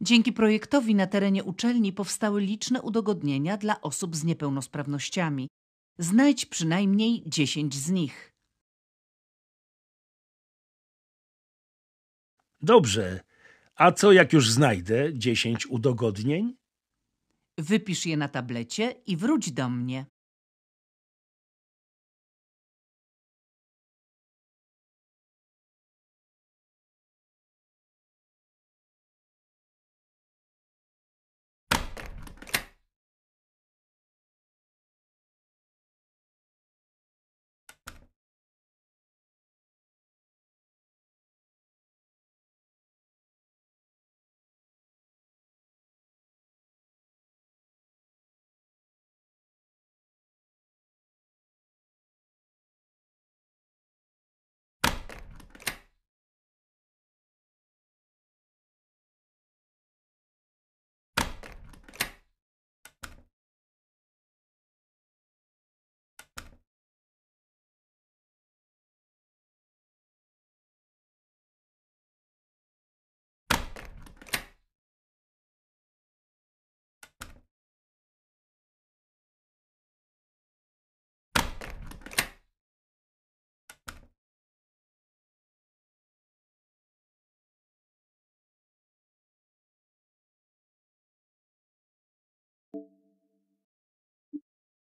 Dzięki projektowi na terenie uczelni powstały liczne udogodnienia dla osób z niepełnosprawnościami. Znajdź przynajmniej 10 z nich. Dobrze. A co jak już znajdę 10 udogodnień? Wypisz je na tablecie i wróć do mnie.